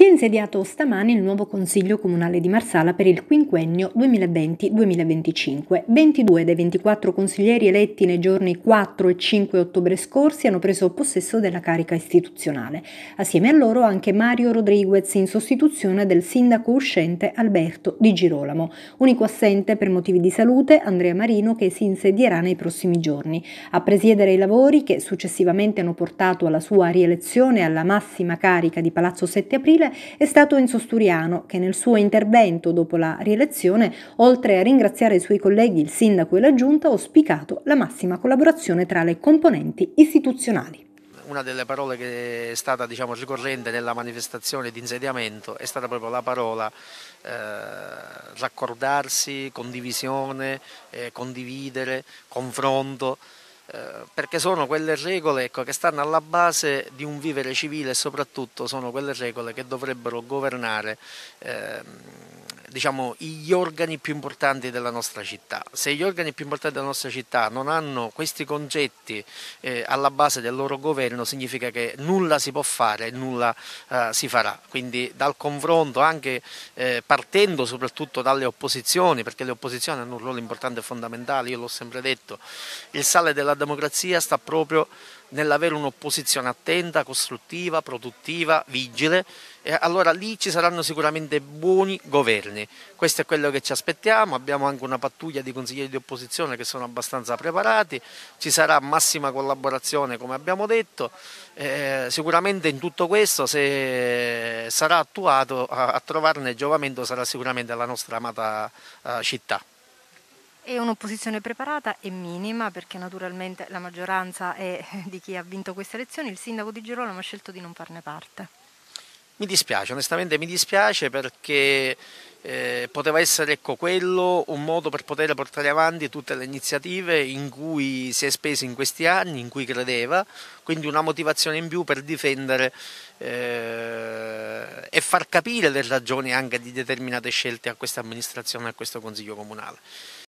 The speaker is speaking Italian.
Si è insediato stamane il nuovo Consiglio Comunale di Marsala per il quinquennio 2020-2025. 22 dei 24 consiglieri eletti nei giorni 4 e 5 ottobre scorsi hanno preso possesso della carica istituzionale. Assieme a loro anche Mario Rodriguez in sostituzione del sindaco uscente Alberto Di Girolamo. Unico assente per motivi di salute Andrea Marino che si insedierà nei prossimi giorni. A presiedere i lavori che successivamente hanno portato alla sua rielezione alla massima carica di Palazzo 7 aprile è stato Enzo Sturiano, che nel suo intervento dopo la rielezione, oltre a ringraziare i suoi colleghi, il sindaco e la giunta, ha auspicato la massima collaborazione tra le componenti istituzionali una delle parole che è stata diciamo, ricorrente nella manifestazione di insediamento è stata proprio la parola eh, raccordarsi, condivisione, eh, condividere, confronto. Eh, perché sono quelle regole ecco, che stanno alla base di un vivere civile e soprattutto sono quelle regole che dovrebbero governare ehm, diciamo, gli organi più importanti della nostra città. Se gli organi più importanti della nostra città non hanno questi concetti eh, alla base del loro governo, significa che nulla si può fare, e nulla eh, si farà. Quindi dal confronto, anche eh, partendo soprattutto dalle opposizioni, perché le opposizioni hanno un ruolo importante e fondamentale, io l'ho sempre detto, il sale della democrazia sta proprio nell'avere un'opposizione attenta, costruttiva, produttiva, vigile, e allora lì ci saranno sicuramente buoni governi. Questo è quello che ci aspettiamo, abbiamo anche una pattuglia di consiglieri di opposizione che sono abbastanza preparati, ci sarà massima collaborazione come abbiamo detto, eh, sicuramente in tutto questo se sarà attuato a, a, trovarne giovamento sarà sicuramente la nostra amata eh, città. È un'opposizione preparata e minima perché naturalmente la maggioranza è di chi ha vinto queste elezioni, il sindaco di Girolamo ha scelto di non farne parte. Mi dispiace, onestamente mi dispiace perché eh, poteva essere ecco, quello un modo per poter portare avanti tutte le iniziative in cui si è speso in questi anni, in cui credeva, quindi una motivazione in più per difendere eh, e far capire le ragioni anche di determinate scelte a questa amministrazione e a questo Consiglio Comunale.